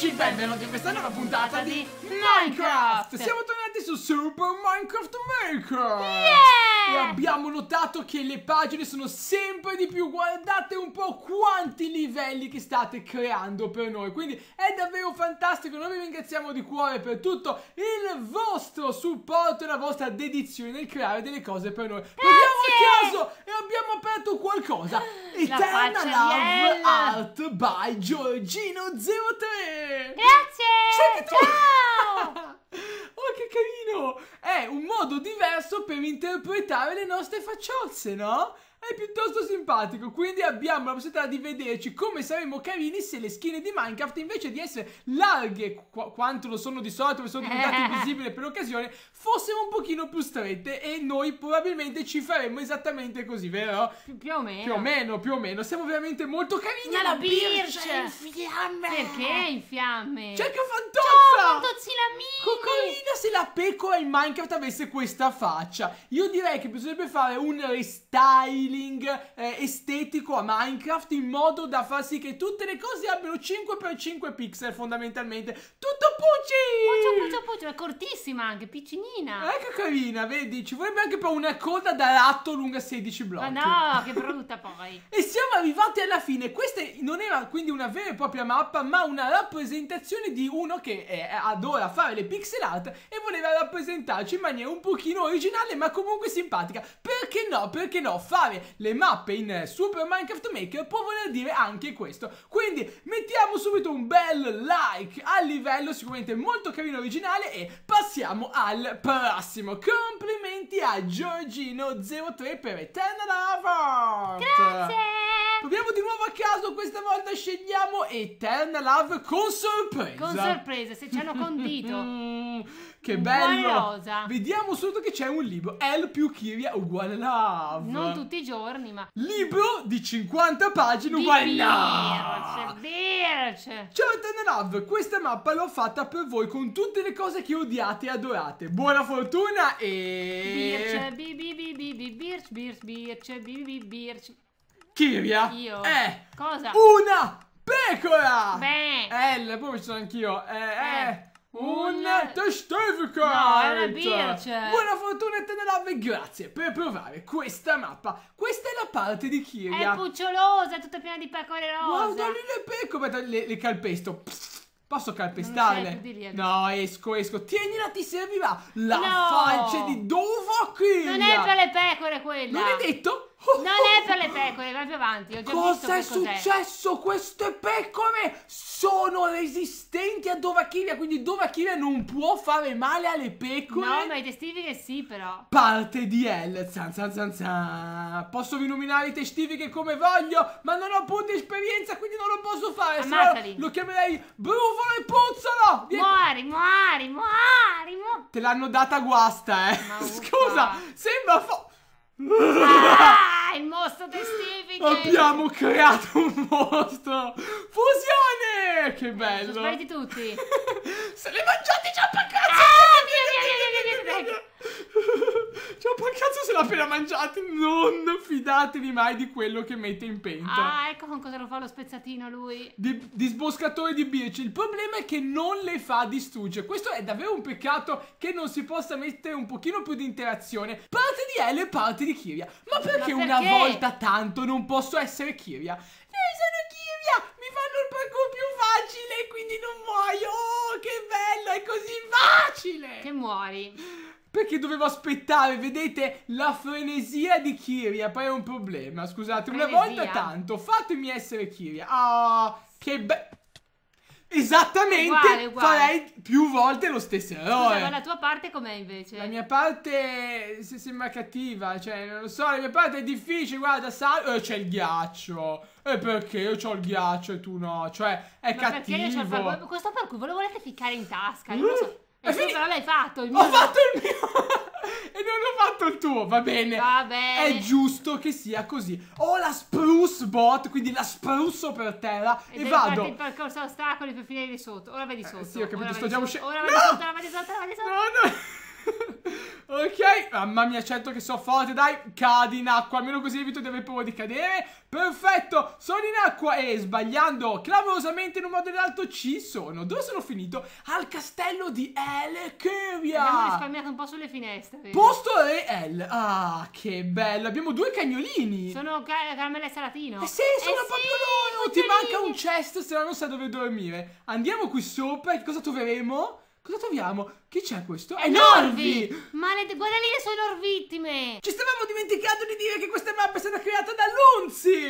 amici, benvenuti in questa nuova puntata di Minecraft! Siamo tornati su Super Minecraft Maker! Yeah! E abbiamo notato che le pagine sono sempre di più, guardate un po' quanti livelli che state creando per noi, quindi è davvero fantastico, noi vi ringraziamo di cuore per tutto il vostro supporto e la vostra dedizione nel creare delle cose per noi. Proviamo a caso e abbiamo aperto qualcosa! Eternal Love Art by Giorgino 03! Grazie! Senti, ciao! oh, che carino! È un modo diverso per interpretare le nostre facciozze, no? è piuttosto simpatico, quindi abbiamo la possibilità di vederci come saremmo carini se le schiene di Minecraft invece di essere larghe qu quanto lo sono di solito, che sono diventate visibili per l'occasione, fossero un pochino più strette e noi probabilmente ci faremmo esattamente così, vero? Pi più o meno. Più o meno, più o meno. Siamo veramente molto carini. Ma la birra è in fiamme. Perché è in fiamme? C'è anche fantozza. Ciao, fantozzilamini. Cocolina se la pecora in Minecraft avesse questa faccia. Io direi che bisognerebbe fare un restyling feeling eh, estetico a Minecraft in modo da far sì che tutte le cose abbiano 5x5 pixel fondamentalmente. Tutto pucci! Pucci, Pucci, puccio, è cortissima anche, piccinina. Eh, che carina, vedi, ci vorrebbe anche per una coda da lato lunga 16 blocchi. Ma no, che brutta poi. e siamo arrivati alla fine. Questa non era quindi una vera e propria mappa, ma una rappresentazione di uno che eh, adora fare le pixel art e voleva rappresentarci in maniera un pochino originale ma comunque simpatica. Perché no? Perché no? Fare le mappe in Super Minecraft Maker può voler dire anche questo. Quindi mettiamo subito un bel like al livello, sicuramente molto carino originale e passiamo al prossimo. Complimenti a Giorgino03 per Eternal Harvard! Grazie! Proviamo di nuovo a caso, questa volta scegliamo Eternal Love con sorpresa. Con sorpresa, se ci hanno condito. che bello. Rosa. Vediamo subito che c'è un libro. L più Kiria uguale Love. Non tutti i giorni, ma... Libro di 50 pagine di uguale Love. Birch. Ciao Ethan Love, questa mappa l'ho fatta per voi con tutte le cose che odiate e adorate. Buona fortuna e... Birch, bi, bi, bi, bi, bi, Birch, Birch, Birch, bi, bi, Birch. Kiria Io. è... Cosa? Una pecora! Beh. Eh, L, poi ci sono anch'io. eh. eh. eh. Un testificate! No, è una beer, cioè. Buona fortuna e te ne lave, grazie per provare questa mappa. Questa è la parte di Kiria. È pucciolosa, è tutta piena di pecore rosa. Guarda lì le pecore, le, le calpesto. Posso calpestarle? no, esco, esco. Tienila, ti servirà la no. falce di Dova Kiria. Non è per le pecore quella. Non è detto? Non è per le pecore, vai più avanti. Ho già Cosa è successo? Queste pecore sono resistenti a Dovachivia, quindi Dovachivia non può fare male alle pecore. No, ma i testifiche sì, però. Parte di L. Zan, zan, zan, zan. Posso rinominare i testifiche come voglio, ma non ho punti esperienza, quindi non lo posso fare. Ammazzali. Lo chiamerei Brufolo e Puzzolo. Vieni. Muori, muori, muori, muori. Te l'hanno data guasta, eh. Ma Scusa, sembra fo... Ah, il mostro testifiche! Abbiamo creato un mostro! Fusione! Che eh, bello! Sono spariti tutti! Se li mangiati già per cazzo! Ah, via, via, via, via, via, via, via, via l'ho appena mangiato. Non fidatevi mai di quello che mette in pentola. Ah, ecco con cosa lo fa lo spezzatino lui. Di, disboscatore di birce. Il problema è che non le fa distruggere. Questo è davvero un peccato che non si possa mettere un pochino più di interazione. Parte di L e parte di Kiria. Ma perché, Ma perché? una volta tanto non posso essere Kiria? Eh, sono Kiria! Mi fanno il parkour più facile, quindi non muoio! Oh, che bello! È così facile! Che muori. Perché dovevo aspettare, vedete, la frenesia di Kiria, eh, poi è un problema, scusate, frenesia. una volta tanto, fatemi essere Kiria. Ah, oh, che bello. Esattamente, uguale, uguale. farei più volte lo stesso errore. Scusa, ma la tua parte com'è invece? La mia parte se sembra cattiva, cioè non lo so, la mia parte è difficile, guarda, sal- eh, c'è il ghiaccio. E eh, perché io ho il ghiaccio e tu no? Cioè, è ma cattivo. Perché io c'ho il fragolino? Questo per cui ve lo volete ficcare in tasca, io uh. Eh. lo so. E tu non l'hai fatto il mio. Ho fatto il mio. e non ho fatto il tuo, va bene. Va bene. È giusto che sia così. Ho la spruce bot, quindi la sprusso per terra e, e vado. il percorso ostacoli per finire di sotto. Ora vedi eh, sotto. Eh, sì, ho capito, sto già uscendo. Ora no! vedi sotto, ora vedi sotto, ora vedi sotto. No, no. Ok, mamma mia, certo che so forte, dai, cadi in acqua, almeno così evito di aver paura di cadere. Perfetto, sono in acqua e sbagliando clamorosamente in un modo o nell'altro ci sono. Dove sono finito? Al castello di Elecheria. Abbiamo risparmiato un po' sulle finestre. Vedi? Posto re El. Ah, che bello, abbiamo due cagnolini. Sono ca caramelle e salatino. Eh sì, sono eh proprio sì, loro, ti manca un chest se no non sai dove dormire. Andiamo qui sopra, che cosa troveremo? Cosa troviamo? Chi c'è questo? È, Norvi! Norvi! Maled- guarda lì le sue Norvittime! Ci stavamo dimenticando di dire che questa mappa è stata creata da Lunzi!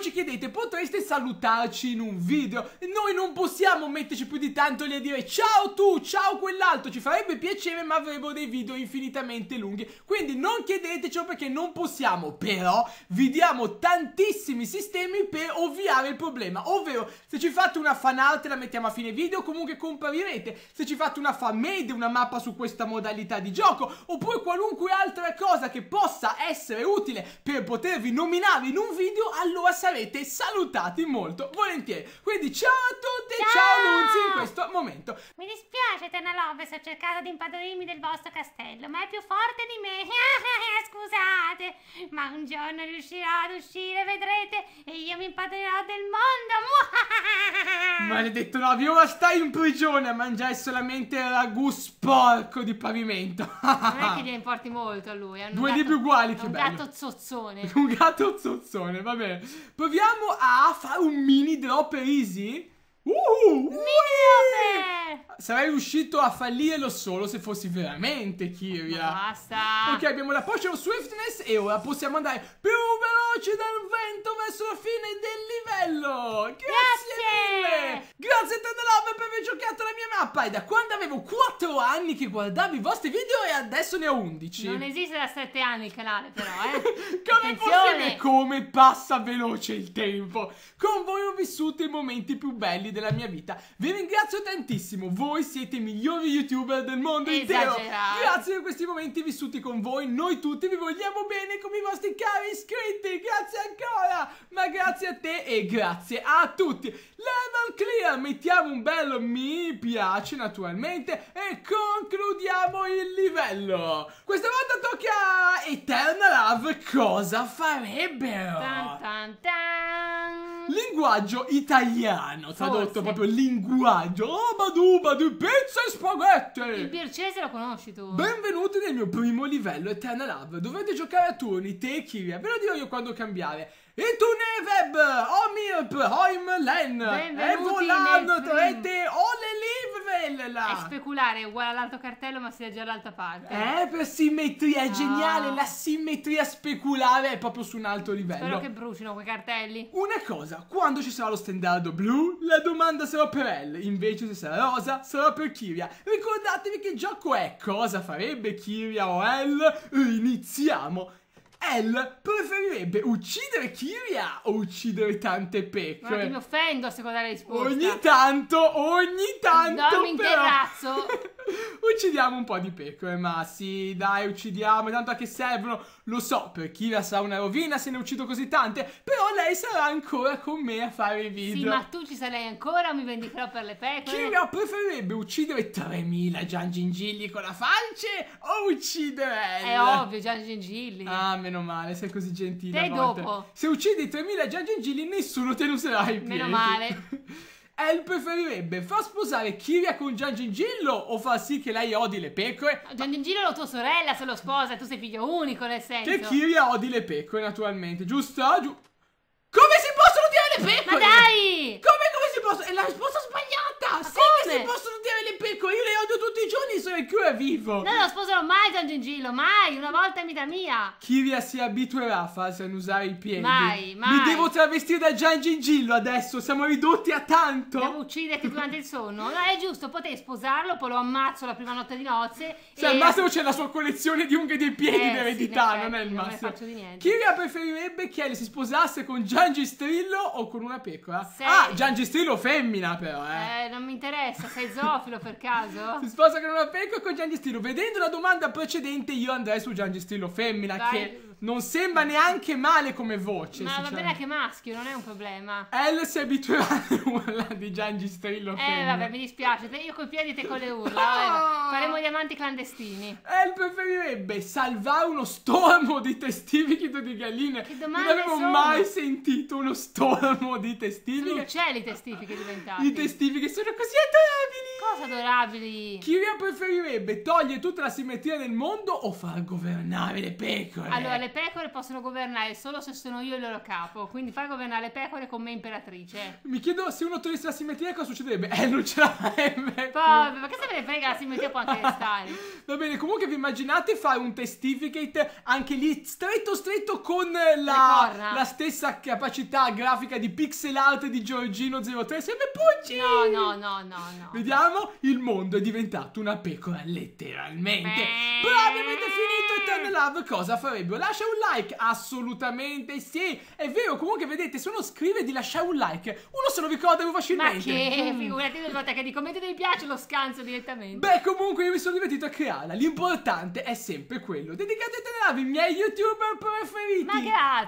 ci chiedete potreste salutarci in un video Noi non possiamo metterci più di tanto lì a dire ciao tu, ciao quell'altro Ci farebbe piacere ma avremo dei video infinitamente lunghi Quindi non chiedetecelo perché non possiamo Però vi diamo tantissimi sistemi per ovviare il problema Ovvero se ci fate una fan art la mettiamo a fine video Comunque comparirete Se ci fate una fan made una mappa su questa modalità di gioco Oppure qualunque altra cosa che possa essere utile per potervi nominare in un video Allora sarà sarete salutati molto volentieri. Quindi ciao a tutti, ciao, ciao Lunzi in questo momento. Mi dispiace dispiace, Tenalobes, sto cercando di impadronirmi del vostro castello, ma è più forte di me. Ah, scusate, ma un giorno riuscirò ad uscire, vedrete, e io mi impadronirò del mondo. Maledetto Novio, ora stai in prigione a mangiare solamente ragù sporco di pavimento. non è che gli importi molto a lui. Due gatto, libri uguali, che un bello. Un gatto zozzone. Un gatto zozzone, vabbè. Proviamo a fare un mini drop easy. Uh, Sarei riuscito a fallirlo solo se fossi veramente Kiria. Basta. Ok, abbiamo la Potion Swiftness e ora possiamo andare più veloci dal vento verso la fine del livello. Grazie. Grazie. Grazie a Tendelab per aver giocato la mia mappa È da quando avevo 4 anni che guardavo i vostri video e adesso ne ho 11 Non esiste da 7 anni il canale però eh Come possibile? Come passa veloce il tempo Con voi ho vissuto i momenti più belli della mia vita Vi ringrazio tantissimo Voi siete i migliori youtuber del mondo Esagerato. intero Grazie per questi momenti vissuti con voi Noi tutti vi vogliamo bene come i vostri cari iscritti Grazie ancora Ma grazie a te e grazie a tutti Level Clip clear, mettiamo un bello mi piace naturalmente e concludiamo il livello. Questa volta tocca Eternal Love cosa farebbero? Tan, tan, tan. Linguaggio italiano, tradotto Forse. proprio linguaggio. Oh, badu, badu, pizza e spaghetti. Il bircese lo conosci tu. Benvenuti nel mio primo livello Eternal Love. Dovete giocare a turni, te e Kiria. Ve lo dirò io quando cambiare. Et tournez web, Omip, Heimlen, e volando, trete, all live là. È speculare, è uguale all'altro cartello ma si legge all'alta parte. Eh, per simmetria, è ah. geniale, la simmetria speculare è proprio su un alto livello. Spero che brucino quei cartelli. Una cosa, quando ci sarà lo stendardo blu, la domanda sarà per Elle, invece se sarà rosa, sarà per Kiria. Ricordatevi che il gioco è cosa farebbe Kiria o Elle? Iniziamo! Elle preferirebbe uccidere Kiria o uccidere tante pecore. Ma Guarda, mi offendo se guarda la risposta. Ogni tanto, ogni tanto. Dormi mi però... uccidiamo un po' di pecore, ma sì, dai, uccidiamo. Tanto a che servono? Lo so, per Kiria sarà una rovina se ne uccido così tante. Però lei sarà ancora con me a fare i video. Sì, ma tu ci sarai ancora o mi vendicherò per le pecore? Kiria preferirebbe uccidere 3000 Gian Gingilli con la falce o uccidere elle? È ovvio, Gian Gingilli. Ah, me meno male, sei così gentile. E dopo. Se uccidi 3000 già gengili, nessuno te lo userà i piedi. Meno male. El preferirebbe far sposare Kiria con Gian Gingillo o far sì che lei odi le pecore? Gian Gingillo è la tua sorella se lo sposa, tu sei figlio unico nel senso. Che Kiria odi le pecore naturalmente, giusto? Giù. Come si possono tirare le pecore? Ma dai! Come, come si possono? È la risposta sbagliata! sì come? che si possono tirare le pecore, io le odio tutti i giorni, sono il cuore vivo. No, non sposerò mai Gian Gingillo, mai, una volta in vita mia. Kiria si abituerà a non usare i piedi. Mai, mai. Mi devo travestire da Gian Gingillo adesso, siamo ridotti a tanto. Devo ucciderti durante il sonno. No, è giusto, potrei sposarlo, poi lo ammazzo la prima notte di nozze. Se e... al massimo c'è la sua collezione di unghie dei piedi eh, per eredità, sì, non è il massimo. Non faccio di niente. Kiria preferirebbe che Ellie si sposasse con Gian Gistrillo o con una pecora? Sei... Ah, Gian Gistrillo femmina però, eh. Eh, non non mi interessa, sei zoofilo per caso? si sposa con una pecora con Gian Gestillo. Vedendo la domanda precedente, io andrei su Gian Gestillo femmina Vai. che non sembra neanche male come voce. Ma va bene che maschio, non è un problema. Elle si è abituata urla di Giangi Strillo. Eh, femmina. vabbè, mi dispiace. Io coi piedi te con le urla. Ah! Faremo gli amanti clandestini. Elle eh, preferirebbe salvare uno stormo di testivichito di galline. Che domande Non avevo sono? mai sentito uno stormo di testivichito. Sono gli uccelli testifichi diventati. I testifichi sono così adorabili. Cosa adorabili? Kiria preferirebbe togliere tutta la simmetria del mondo o far governare le pecore? Allora, le pecore possono governare solo se sono io il loro capo. Quindi fai governare le pecore con me imperatrice. Mi chiedo se uno togliesse la simmetria cosa succederebbe. Eh, non ce la farebbe. ma che se ne frega la simmetria può anche restare. Va bene, comunque vi immaginate fare un testificate anche lì stretto stretto con la, la stessa capacità grafica di pixel art di Giorgino03 sempre Puggi. No, no, no, no, no. Vediamo, il mondo è diventato una pecora letteralmente. Beh. Bravi, avete finito Ethan Love cosa farebbe? Lascia un like, assolutamente sì, è vero, comunque vedete, se uno scrive di lasciare un like, uno se lo ricorda più facilmente. Ma che, mm. figurati del fatto che di commento mi piace lo scanso direttamente. Beh, comunque io mi sono divertito a crearla, l'importante è sempre quello. Dedicate a Ethan Love, i miei youtuber preferiti.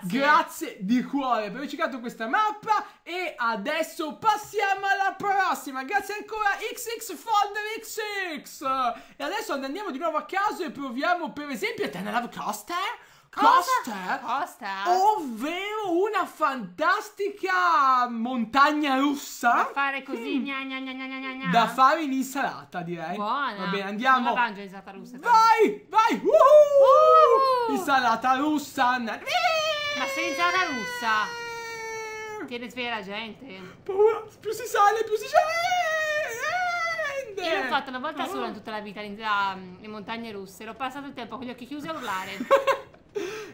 Grazie. Grazie di cuore per averci cercato questa mappa e adesso passiamo alla prossima. Grazie ancora XX Folder XX. E adesso andiamo di nuovo a caso e proviamo per esempio Tenerav Coaster. Eh? Costa, Costa, ovvero una fantastica montagna russa da fare così mm. gna, gna, gna, gna, gna, da fare in insalata direi buona va bene andiamo non la mangio insalata russa vai vai uh -huh. Uh -huh. insalata russa ma sei insalata russa tiene sveglia la gente paura più si sale più si sale. io l'ho fatto una volta ah. sola in tutta la vita la, le montagne russe l'ho passato il tempo con gli occhi chiusi a urlare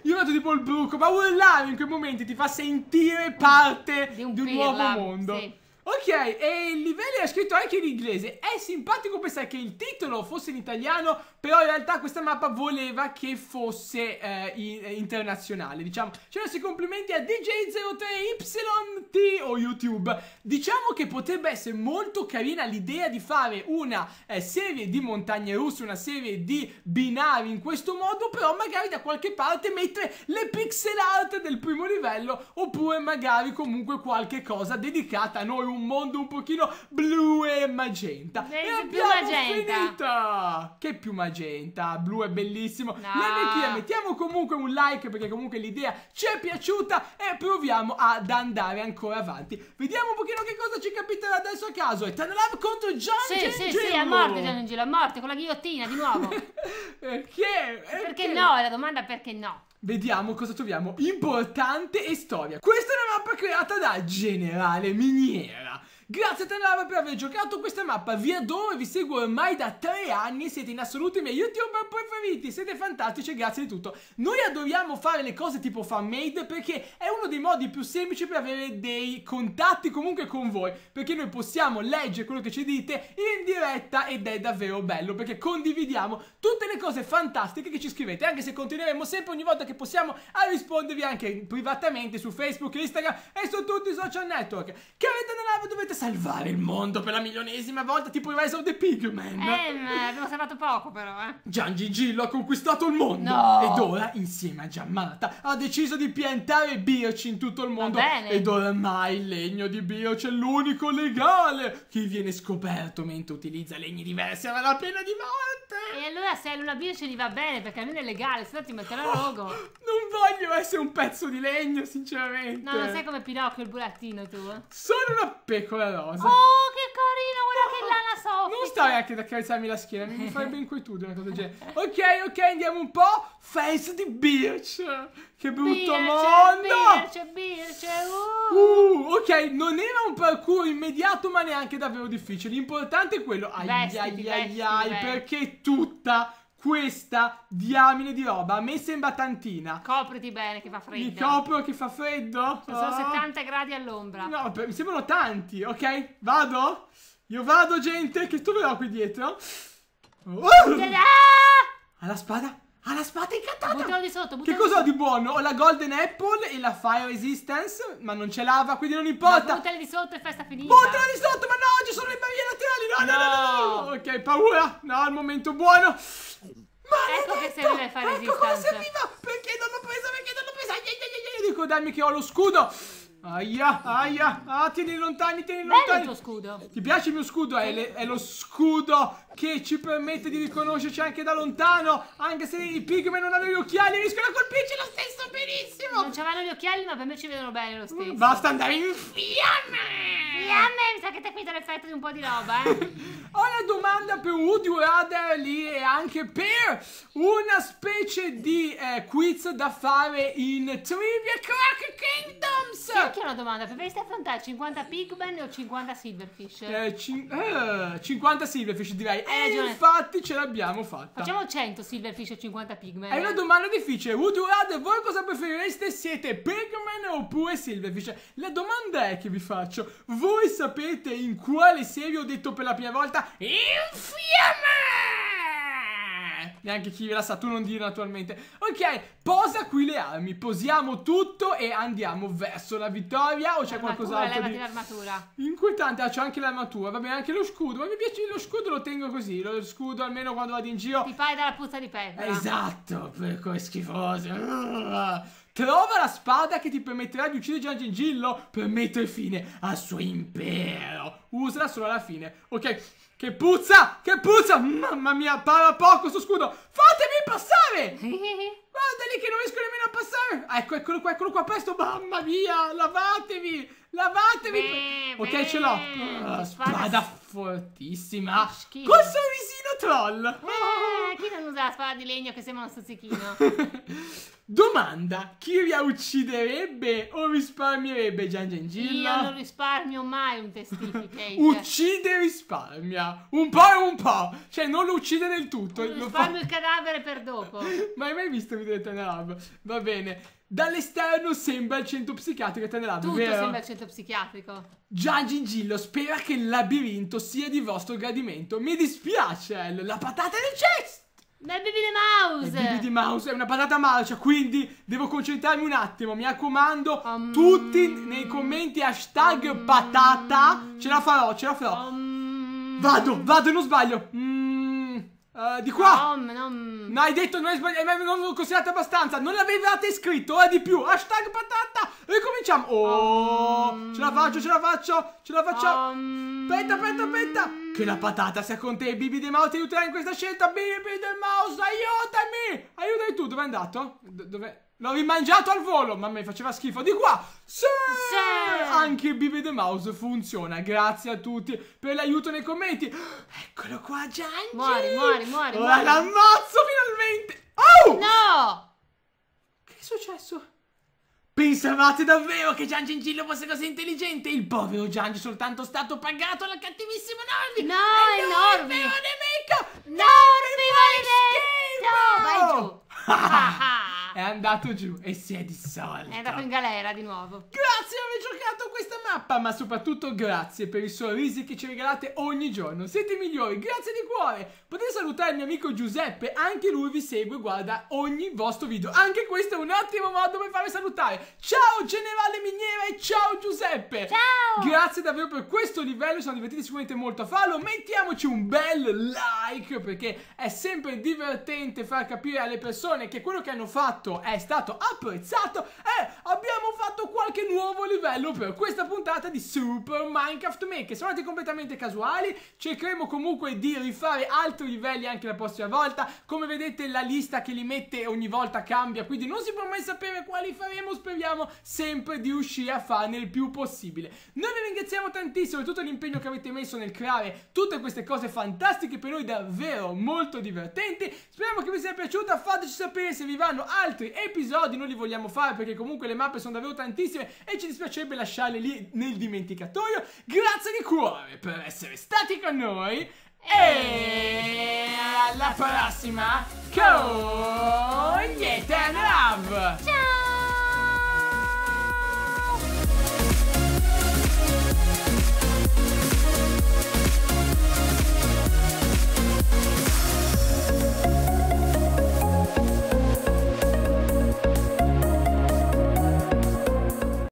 Io vado tipo il bruco, ma urlare in quei momenti ti fa sentire parte di un, di un nuovo mondo. Sì. Ok, e il livello è scritto anche in inglese. È simpatico pensare che il titolo fosse in italiano, però in realtà questa mappa voleva che fosse eh, in, eh, internazionale, diciamo. Ci cioè, sono i complimenti a DJ03YT o YouTube. Diciamo che potrebbe essere molto carina l'idea di fare una eh, serie di montagne russe, una serie di binari in questo modo, però magari da qualche parte mettere le pixel art del primo livello, oppure magari comunque qualche cosa dedicata a noi umani un mondo un pochino blu e magenta. È e abbiamo magenta. finita! Che più magenta, blu è bellissimo. No. L'MK, mettiamo comunque un like perché comunque l'idea ci è piaciuta e proviamo ad andare ancora avanti. Vediamo un pochino che cosa ci capita adesso a caso. Eternalab contro Gian sì, Gengillo. Sì, sì, a morte Gian Gengillo, a morte, con la ghigliottina di nuovo. perché? perché? Perché no? La domanda perché no. Vediamo cosa troviamo. Importante e storia. Questa è una mappa creata da Generale Miniera. Grazie a Tenlava per aver giocato questa mappa, vi adoro e vi seguo ormai da tre anni, siete in assoluto i miei youtuber preferiti, siete fantastici e grazie di tutto. Noi adoriamo fare le cose tipo fan-made perché è uno dei modi più semplici per avere dei contatti comunque con voi, perché noi possiamo leggere quello che ci dite in diretta ed è davvero bello perché condividiamo tutte le cose fantastiche che ci scrivete, anche se continueremo sempre ogni volta che possiamo a rispondervi anche privatamente su Facebook, Instagram e su tutti i social network. Che avete nell'app dovete salvare il mondo per la milionesima volta, tipo Rise of the Pigman. Eh, abbiamo salvato poco però, eh. Gian Gigillo ha conquistato il mondo. No. Ed ora, insieme a Giammata, ha deciso di piantare bioci in tutto il mondo. bene. Ed ormai il legno di bioci è l'unico legale. Chi viene scoperto mentre utilizza legni diversi avrà la pena di morte. E allora se è luna bianca gli va bene perché almeno è legale, se no ti metterò il logo. Oh, non voglio essere un pezzo di legno, sinceramente. No, non sei come Pinocchio il burattino tu. Sono una pecora rosa. Oh, che carino, guarda no. che lana soffica. Non stare anche ad accarezzarmi la schiena, mi farebbe inquietudine una cosa del genere. Ok, ok, andiamo un po'. Face di Birch. Che brutto Birch, mondo. Birch, Birch, uh. uh. Ok, non era un parkour immediato, ma neanche davvero difficile. L'importante è quello. Ai perché tutta questa diamine di roba a me sembra tantina. Copriti bene che fa freddo. Mi copro che fa freddo. Sono 70 gradi all'ombra. No, per, mi sembrano tanti, ok? Vado? Io vado, gente, che tu troverò qui dietro. Oh! la spada? Ha la spada incantata! Buttalo di sotto, Che cosa ho di buono? Ho la Golden Apple e la Fire Resistance, ma non c'è lava, quindi non importa. Ma buttala di sotto e festa finita. Buttala di sotto, ma no, ci sono le barriere laterali. No, no, no, no, Ok, paura. No, al momento buono. Maledetto. Ecco che serve fare ecco resistenza. Ecco cosa serviva. Perché non l'ho presa, perché non l'ho presa. Io dico, dammi che ho lo scudo. Aia, aia, ah, tieni lontani, tieni Bello lontani. il tuo scudo. Ti piace il mio scudo? È, le, è, lo scudo che ci permette di riconoscerci anche da lontano, anche se i pigme non hanno gli occhiali, riescono a colpirci lo stesso benissimo. Non ci c'avevano gli occhiali, ma per me ci vedono bene lo stesso. Basta andare in fiamme. Fiamme, mi sa che ti ha quita l'effetto di un po' di roba, eh. Ho una domanda per Woody Radar lì e anche per una specie di eh, quiz da fare in Trivia Crack anche una domanda. Preferiste affrontare 50 Pigman o 50 Silverfish? Eh, cin eh, 50 Silverfish direi. e eh, ragione. infatti ce l'abbiamo fatta. Facciamo 100 Silverfish e 50 Pigman. È una domanda difficile. Woodward, voi cosa preferireste? Siete Pigman oppure Silverfish? La domanda è che vi faccio. Voi sapete in quale serie ho detto per la prima volta Infiamme! neanche chi ve la sa, tu non dire naturalmente. Ok, posa qui le armi, posiamo tutto e andiamo verso la vittoria o c'è qualcos'altro di... l'armatura. Inquietante, ah, c'è anche l'armatura, va bene, anche lo scudo, ma mi piace lo scudo, lo tengo così, lo scudo almeno quando vado in giro. Ti fai dalla puzza di pelle. Esatto, per è schifoso. Trova la spada che ti permetterà di uccidere Gian Gingillo per mettere fine al suo impero. Usala solo alla fine. Ok, che puzza! Che puzza! Mamma mia, parla poco sto scudo! Fatemi passare! Guarda lì che non riesco nemmeno a passare! Ecco, eccolo qua, eccolo qua, presto! Mamma mia, lavatevi! Lavatevi! Beh, ok, beh, ce l'ho. Uh, spada, fortissima. Col sorrisino troll. Eh, chi non usa la spada di legno che sembra uno stuzzichino? Domanda, Kiria ucciderebbe o risparmierebbe Gian Gengillo? Io non risparmio mai un testificate. Uccide e risparmia. Un po' e un po'. Cioè, non lo uccide del tutto. Non risparmio fa... il cadavere per dopo. Ma hai mai visto video di Tanab? Va bene. Dall'esterno sembra il centro psichiatrico e te italiano. Tutto vero? sembra il centro psichiatrico. Già Gingillo spera che il labirinto sia di vostro gradimento. Mi dispiace, El, la patata del cesto. Ma è Baby the Mouse! È Baby the Mouse è una patata marcia, quindi devo concentrarmi un attimo. Mi raccomando, um, tutti nei commenti hashtag um, patata. Ce la farò, ce la farò. Um, vado, vado, non sbaglio. Mm, uh, di qua. Um, Mm. Ma hai detto non hai sbagliato, eh, non lo considerate abbastanza. Non l'avevate scritto, ora eh, di più. Hashtag patata. E cominciamo. Oh, um, ce la faccio, ce la faccio, ce la faccio. facciamo. Um, aspetta, aspetta, aspetta. Che la patata sia con te, Bibi del Mouse, ti aiuterà in questa scelta. Bibi del Mouse, aiutami. Aiutami tu, dove è andato? D dove L'ho rimangiato al volo, ma mi faceva schifo di qua. Sì! sì! Anche Bibi the Mouse funziona. Grazie a tutti per l'aiuto nei commenti. Eccolo qua, Gianni. Muori, muori, muori. Ora l'ammazzo finalmente. Oh! No! Che è successo? Pensavate davvero che Gian Gingillo fosse così intelligente? Il povero Gian è soltanto stato pagato dal cattivissimo Norvi! No, è Norvi! Norvi! Norvi, vai dentro! Vai giù! Ah, ah è andato giù e si è dissolto. È andato in galera di nuovo. Grazie per aver giocato questa mappa, ma soprattutto grazie per i sorrisi che ci regalate ogni giorno. Siete i migliori, grazie di cuore. Potete salutare il mio amico Giuseppe, anche lui vi segue e guarda ogni vostro video. Anche questo è un ottimo modo per farvi salutare. Ciao Generale Miniera e ciao Giuseppe. Ciao. Grazie davvero per questo livello, sono divertiti sicuramente molto a farlo. Mettiamoci un bel like perché è sempre divertente far capire alle persone che quello che hanno fatto approvato, è stato apprezzato e abbiamo fatto qualche nuovo livello per questa puntata di Super Minecraft Maker. Sono andati completamente casuali, cercheremo comunque di rifare altri livelli anche la prossima volta. Come vedete la lista che li mette ogni volta cambia, quindi non si può mai sapere quali faremo, speriamo sempre di riuscire a farne il più possibile. Noi vi ringraziamo tantissimo per tutto l'impegno che avete messo nel creare tutte queste cose fantastiche per noi davvero molto divertenti. Speriamo che vi sia piaciuta, fateci sapere se vi vanno altri episodi, noi li vogliamo fare perché comunque le mappe sono davvero tantissime bellissime e ci dispiacerebbe lasciarle lì nel dimenticatoio. Grazie di cuore per essere stati con noi e alla prossima con Ethan Love! Ciao!